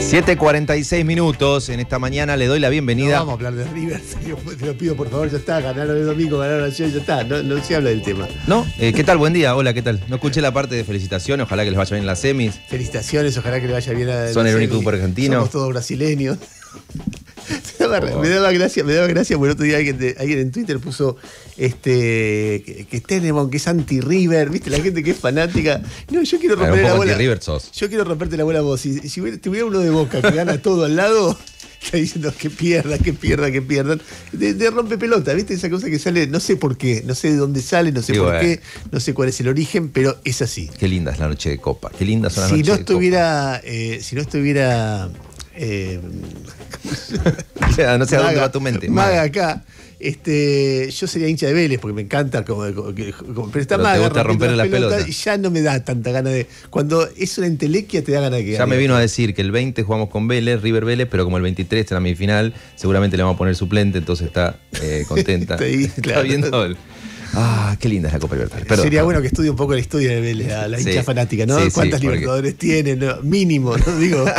7.46 minutos en esta mañana le doy la bienvenida. vamos a hablar de River, te lo pido por favor, ya está, ganaron el domingo, ganaron ayer, ya está, no, se habla del tema. No, eh, ¿qué tal? Buen día, hola, ¿qué tal? No escuché la parte de felicitaciones, ojalá que les vaya bien en las semis. Felicitaciones, ojalá que les vaya bien a Son el único grupo argentino. Somos todos brasileños me, daba gracia, me daba gracia porque el otro día alguien, en Twitter puso este que, es Tenemon, que es anti-River, viste, la gente que es fanática. No, yo quiero romper la bola. Yo quiero romperte la bola voz vos. Si, si tuviera uno de boca que gana todo al lado, está diciendo que pierda, que pierda, que pierdan. De, rompe pelota, ¿viste? Esa cosa que sale, no sé por qué, no sé de dónde sale, no sé por eh. qué, no sé cuál es el origen, pero es así. Qué linda es la noche de copa, qué linda son las si no estuviera, eh, si no estuviera eh, O sea, no sé a dónde va tu mente. Maga acá. Este, yo sería hincha de Vélez porque me encanta como, pero está mal. ya no me da tanta gana de cuando es una entelequia te da ganas de que Ya me vino a decir que el 20 jugamos con Vélez, River Vélez, pero como el 23 está en la semifinal, seguramente le vamos a poner suplente, entonces está eh, contenta. está, viendo Ah, qué linda es la Copa Libertadores. Sería bueno que estudie un poco el estudio de Vélez, la, hincha fanática, ¿no? Cuántos ¿Cuántas Libertadores tiene? mínimo, ¿no? Digo.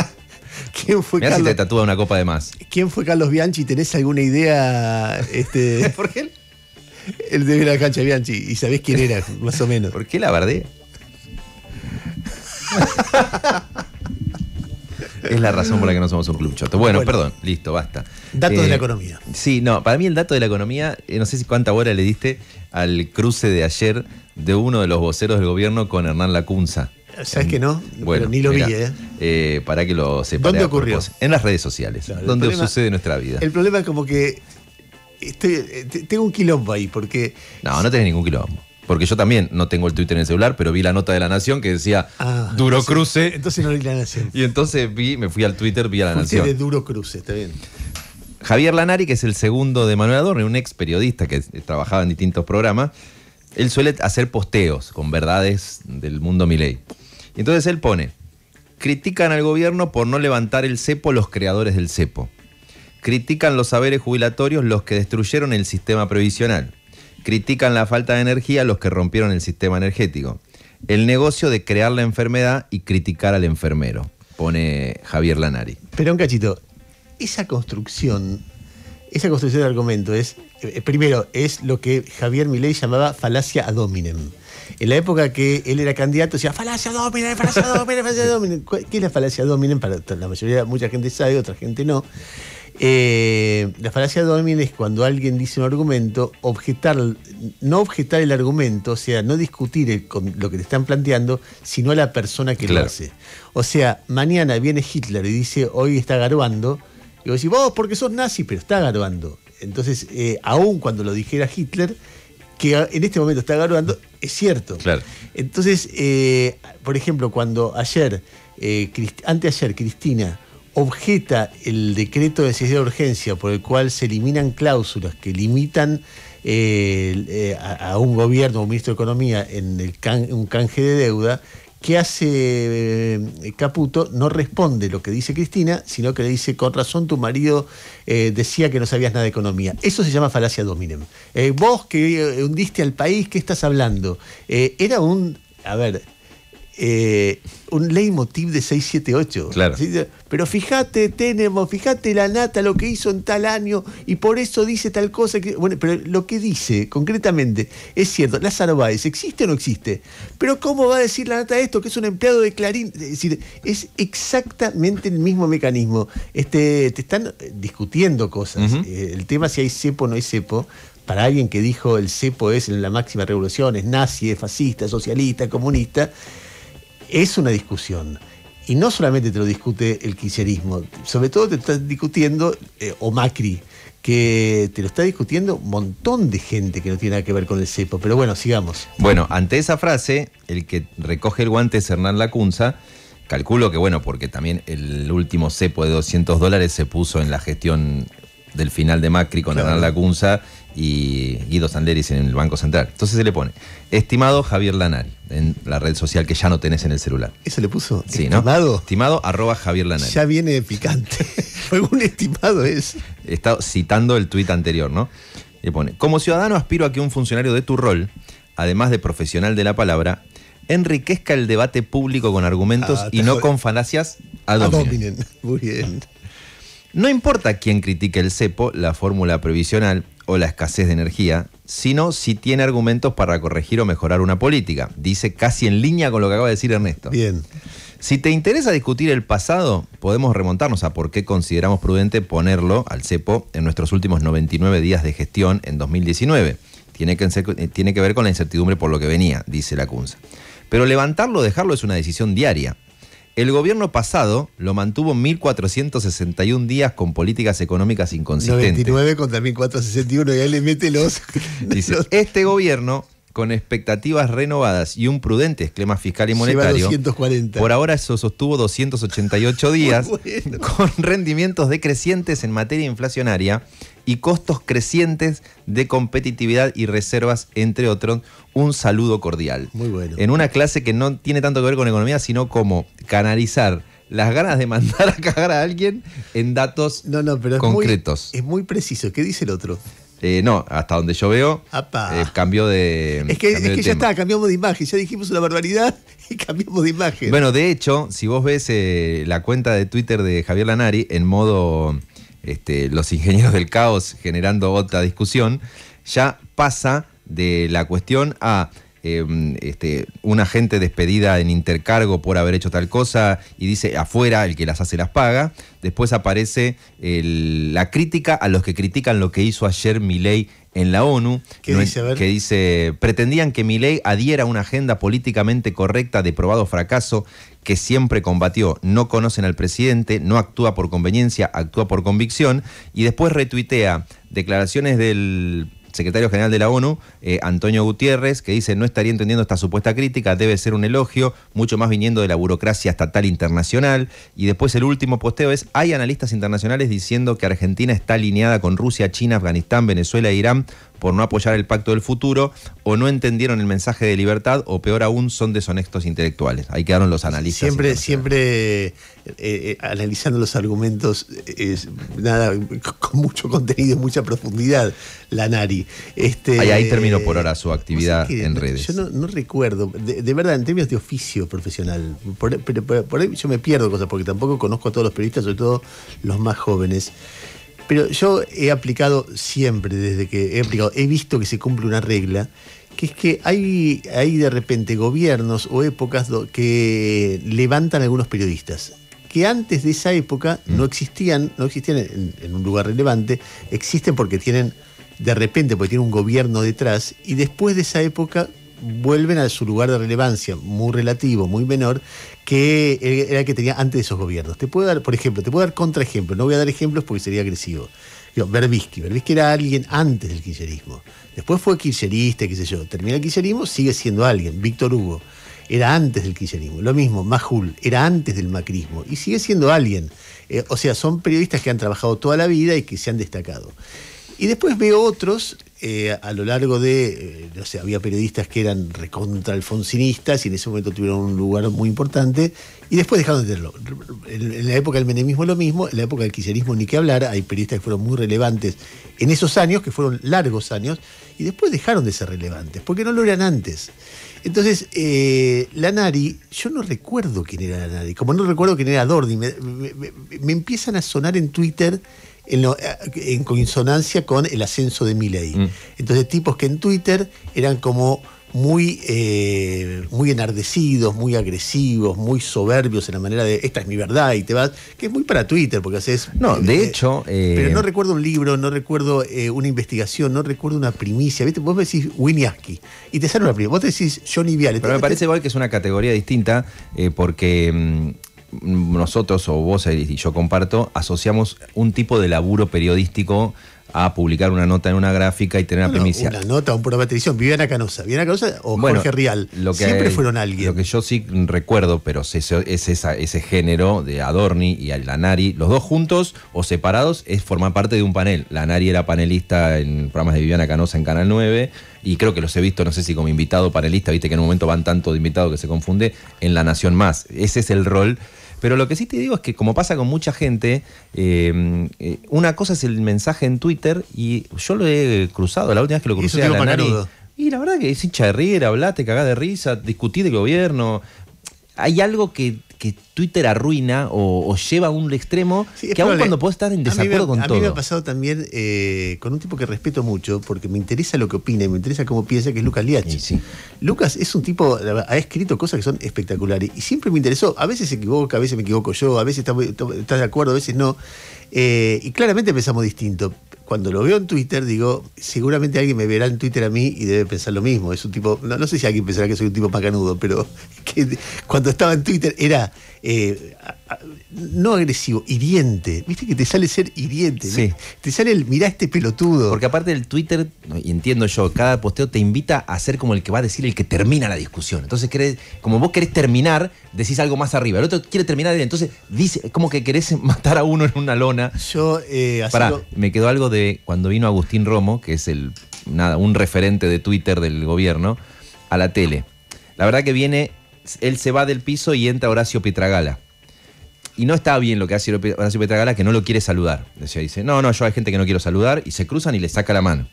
¿Quién fue Carlos? Si te tatúa una copa de más. ¿Quién fue Carlos Bianchi? ¿Tenés alguna idea? Este, ¿Por qué? El de la cancha Bianchi. ¿Y sabés quién era, más o menos? ¿Por qué la bardé? es la razón por la que no somos un club Bueno, perdón, listo, basta. Dato de eh, la economía. Sí, no, para mí el dato de la economía, eh, no sé si cuánta hora le diste al cruce de ayer de uno de los voceros del gobierno con Hernán Lacunza. ¿Sabes que no? Bueno, Pero ni lo vi, ¿eh? ¿eh? Para que lo sepan ¿Dónde ocurrió? En las redes sociales, dónde donde sucede nuestra vida. El problema es como que eh, tengo un quilombo ahí, porque... No, no tenés ningún quilombo. Porque yo también no tengo el Twitter en el celular, pero vi la nota de La Nación que decía ah, Duro Cruce. Entonces no vi La Nación. Y entonces vi, me fui al Twitter, vi a La Nación. de Duro Cruce, está bien. Javier Lanari, que es el segundo de Manuel Adorno, un ex periodista que trabajaba en distintos programas, él suele hacer posteos con verdades del mundo Milei. Entonces él pone, critican al gobierno por no levantar el cepo los creadores del cepo. Critican los saberes jubilatorios los que destruyeron el sistema previsional. Critican la falta de energía los que rompieron el sistema energético. El negocio de crear la enfermedad y criticar al enfermero, pone Javier Lanari. Pero un cachito, esa construcción esa construcción de argumento es, eh, primero, es lo que Javier Milei llamaba falacia ad hominem. En la época que él era candidato decía falacia ad hominem, falacia ad hominem, falacia ad ¿Qué es la falacia ad hominem? Para la mayoría, mucha gente sabe, otra gente no. Eh, la falacia ad hominem es cuando alguien dice un argumento, objetar, no objetar el argumento, o sea, no discutir lo que te están planteando, sino a la persona que lo hace. O sea, mañana viene Hitler y dice, hoy está garbando y vos decís, vos, porque sos nazi, pero está garbando. Entonces, eh, aún cuando lo dijera Hitler, que en este momento está garbando, es cierto. Entonces, eh, por ejemplo, cuando ayer, eh, anteayer, Cristina objeta el decreto de necesidad de urgencia por el cual se eliminan cláusulas que limitan eh, a, un gobierno, o un ministro de Economía en el un canje de deuda, ¿qué hace eh, Caputo? No responde lo que dice Cristina, sino que le dice, con razón tu marido eh, decía que no sabías nada de economía. Eso se llama falacia dominem. Eh, vos que hundiste al país, ¿qué estás hablando? era un... A ver, eh, un leitmotiv de 678. Claro. Pero fíjate, tenemos, fíjate la nata, lo que hizo en tal año, y por eso dice tal cosa. Que, bueno, pero lo que dice concretamente es cierto. Lázaro Báez, ¿existe o no existe? Pero ¿cómo va a decir la nata esto? Que es un empleado de Clarín. Es decir, es exactamente el mismo mecanismo. Este, te están eh, discutiendo cosas. Eh, el tema si hay cepo o no hay cepo, para alguien que dijo el cepo es en la máxima revolución, es nazi, es fascista, socialista, comunista es una discusión. Y no solamente te lo discute el quiserismo, sobre todo te está discutiendo, eh, o Macri, que te lo está discutiendo un montón de gente que no tiene nada que ver con el cepo. Pero bueno, sigamos. Bueno, ante esa frase, el que recoge el guante es Hernán Lacunza. Calculo que, bueno, porque también el último cepo de 200 dólares se puso en la gestión del final de Macri con Hernán Lacunza y Guido Sanderis en el Banco Central. Entonces se le pone, estimado Javier Lanari, en la red social que ya no tenés en el celular. ¿Eso le puso? estimado. Estimado arroba Javier Lanari. Ya viene picante. Fue un estimado es. Está citando el tuit anterior, ¿no? Le pone, como ciudadano aspiro a que un funcionario de tu rol, además de profesional de la palabra, enriquezca el debate público con argumentos ah, y no con falacias ad ah, hominem. Muy bien. No importa quién critique el cepo, la fórmula previsional o la escasez de energía, sino si tiene argumentos para corregir o mejorar una política. Dice casi en línea con lo que acaba de decir Ernesto. Bien. Si te interesa discutir el pasado, podemos remontarnos a por qué consideramos prudente ponerlo al cepo en nuestros últimos 99 días de gestión en 2019. Tiene que, eh, tiene que ver con la incertidumbre por lo que venía, dice la CUNSA. Pero levantarlo o dejarlo es una decisión diaria. El gobierno pasado lo mantuvo 1.461 días con políticas económicas inconsistentes. 29 contra 1.461 y ahí le mete los... Dice, este gobierno con expectativas renovadas y un prudente esquema fiscal y monetario. 240. Por ahora eso sostuvo 288 días con rendimientos decrecientes en materia inflacionaria y costos crecientes de competitividad y reservas, entre otros. Un saludo cordial. Muy bueno. En una clase que no tiene tanto que ver con economía, sino como canalizar las ganas de mandar a cagar a alguien en datos no, no, pero es concretos. Muy, es muy preciso. ¿Qué dice el otro? Eh, no, hasta donde yo veo, eh, cambió de. Es que, es que ya está, cambiamos de imagen. Ya dijimos una barbaridad y cambiamos de imagen. Bueno, de hecho, si vos ves eh, la cuenta de Twitter de Javier Lanari en modo este, los ingenieros del caos generando otra discusión, ya pasa de la cuestión a em, este, una gente despedida en intercargo por haber hecho tal cosa y dice afuera el que las hace las paga. Después aparece la crítica a los que critican lo que hizo ayer Milei en la ONU, que dice, pretendían que Milei adhiera a una agenda políticamente correcta de probado fracaso que siempre combatió. No conocen al presidente, no actúa por conveniencia, actúa por convicción. Y después retuitea declaraciones del secretario general de la ONU, eh, Antonio Gutiérrez, que dice no estaría entendiendo esta supuesta crítica, debe ser un elogio, mucho más viniendo de la burocracia estatal internacional. Y después el último posteo es, hay analistas internacionales diciendo que Argentina está alineada con Rusia, China, Afganistán, Venezuela e Irán por no apoyar el pacto del futuro o no entendieron el mensaje de libertad o peor aún son deshonestos intelectuales. Ahí quedaron los analistas. Siempre, siempre eh, eh, analizando los argumentos, nada, con mucho contenido, y mucha profundidad, la Nari. Este, ahí, ahí terminó por eh, ahora su actividad en redes. Yo no, recuerdo, de, verdad, en términos de oficio profesional, por ahí yo me pierdo cosas porque tampoco conozco a todos los periodistas, sobre todo los más jóvenes. Pero yo he aplicado siempre, desde que he aplicado, he visto que se cumple una regla, que es que hay, hay de repente gobiernos o épocas que levantan algunos periodistas que antes de esa época mm. no existían, no existían en, en un lugar relevante, existen porque tienen, de repente, porque tienen un gobierno detrás, y después de esa época vuelven a su lugar de relevancia, muy relativo, muy menor, que era el que tenía antes de esos gobiernos. Te puedo dar, por ejemplo, te puedo dar contraejemplos, no voy a dar ejemplos porque sería agresivo. Digo, Berbisky, Berbisky era alguien antes del kirchnerismo. Después fue kirchnerista, qué sé yo. Termina el kirchnerismo, sigue siendo alguien. Víctor Hugo era antes del kirchnerismo. Lo mismo, Majul era antes del macrismo y sigue siendo alguien. Eh, o sea, son periodistas que han trabajado toda la vida y que se han destacado. Y después veo otros eh, a lo largo de, eh, no sé, había periodistas que eran recontra alfonsinistas y en ese momento tuvieron un lugar muy importante y después dejaron de tenerlo. En, la época del menemismo lo mismo, en la época del kirchnerismo ni que hablar, hay periodistas que fueron muy relevantes en esos años, que fueron largos años, y después dejaron de ser relevantes, porque no lo eran antes. Entonces, eh, Lanari, yo no recuerdo quién era Lanari, como no recuerdo quién era Dordi, me empiezan a sonar en Twitter eh, en, consonancia con el ascenso de Milley. Mm. Entonces, tipos que en Twitter eran como muy, eh, muy enardecidos, muy agresivos, muy soberbios en la manera de esta es mi verdad y te vas, que es muy para Twitter porque haces... No, de eh, hecho... pero no recuerdo un libro, no recuerdo una investigación, no recuerdo una primicia. ¿viste? Vos decís Winnie y te sale una primicia, vos decís Johnny Viale. Pero me parece igual que es una categoría distinta porque mm, nosotros o vos, y yo comparto, asociamos un tipo de laburo periodístico a publicar una nota en una gráfica y tener una una nota, un programa de televisión, Viviana Canosa, Viviana Canosa o Jorge Rial, siempre fueron alguien. Lo que yo sí recuerdo, pero es, es esa, ese género de Adorni y Lanari, los dos juntos o separados, es formar parte de un panel. la Lanari era panelista en programas de Viviana Canosa en Canal 9 y creo que los he visto, no sé si como invitado panelista, viste que en un momento van tanto de invitado que se confunde, en La Nación Más. Ese es el rol pero lo que sí te digo es que, como pasa con mucha gente, eh, eh, una cosa es el mensaje en Twitter y yo lo he cruzado, la última vez que lo crucé a la Y la verdad que es hincha de riera, cagás de risa, discutí de gobierno. Hay algo que que Twitter arruina o, lleva a un extremo que aún cuando puedo estar en desacuerdo con todo. A mí me ha pasado también eh, con un tipo que respeto mucho porque me interesa lo que opina y me interesa cómo piensa, que es Lucas Liachi. Lucas es un tipo, ha escrito cosas que son espectaculares y siempre me interesó. A veces se equivoca, a veces me equivoco yo, a veces estás de acuerdo, a veces no. Eh, y claramente pensamos distinto, cuando lo veo en Twitter, digo, seguramente alguien me verá en Twitter a mí y debe pensar lo mismo. Es un tipo, no, sé si alguien pensará que soy un tipo pacanudo, pero cuando estaba en Twitter era eh, no agresivo, hiriente. Viste que te sale ser hiriente. Sí. Te sale el mirá este pelotudo. Porque aparte del Twitter, y entiendo yo, cada posteo te invita a ser como el que va a decir el que termina la discusión. Entonces, querés, como vos querés terminar, decís algo más arriba. El otro quiere terminar, entonces dice, como que querés matar a uno en una lona. Yo, eh, Pará, me quedó algo de cuando vino Agustín Romo, que es el, nada, un referente de Twitter del gobierno, a la tele. La verdad que viene, él se va del piso y entra Horacio Petragala. Y no está bien lo que hace Horacio Petragala, que no lo quiere saludar. Decía, dice, no, no, yo hay gente que no quiero saludar, y se cruzan y le saca la mano.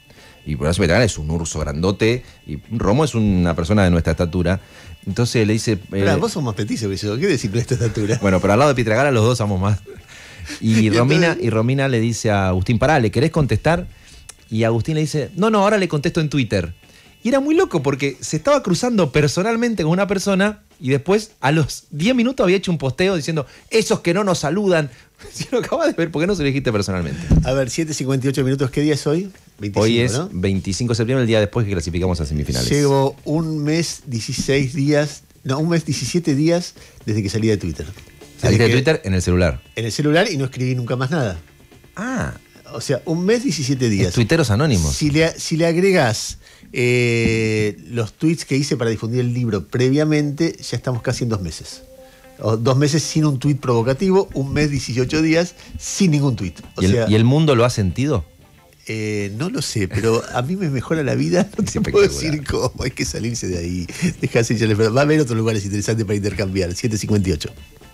Y Horacio Petragala es un urso grandote, y Romo es una persona de nuestra estatura. Entonces le dice. Pero eh, vos sos más petiso, ¿qué decís con esta estatura? Bueno, pero al lado de Petragala los dos somos más y, Romina, y Romina le dice a Agustín, pará, ¿le querés contestar? Y Agustín le dice, no, no, ahora le contesto en Twitter. Y era muy loco porque se estaba cruzando personalmente con una persona y después a los 10 minutos había hecho un posteo diciendo, esos que no nos saludan. Si lo acabas de ver, ¿por qué no se lo dijiste personalmente? A ver, 7.58 minutos, ¿qué día es hoy? hoy es 25 de septiembre, el día después que clasificamos a semifinales. Llevo un mes, 16 días, no, un mes, 17 días desde que salí de Twitter. Twitter en el celular. En el celular y no escribí nunca más nada. Ah. O sea, un mes, 17 días. Tuiteros anónimos. Si le, si le agregas eh, los tweets que hice para difundir el libro previamente, ya estamos casi en dos meses. O dos meses sin un tuit provocativo, un mes, 18 días, sin ningún tuit. ¿Y, el, mundo lo ha sentido? Eh, no lo sé, pero a mí me mejora la vida. No te puedo decir cómo. Hay que salirse de ahí. Dejarse ya Va a haber otros lugares interesantes para intercambiar. 758.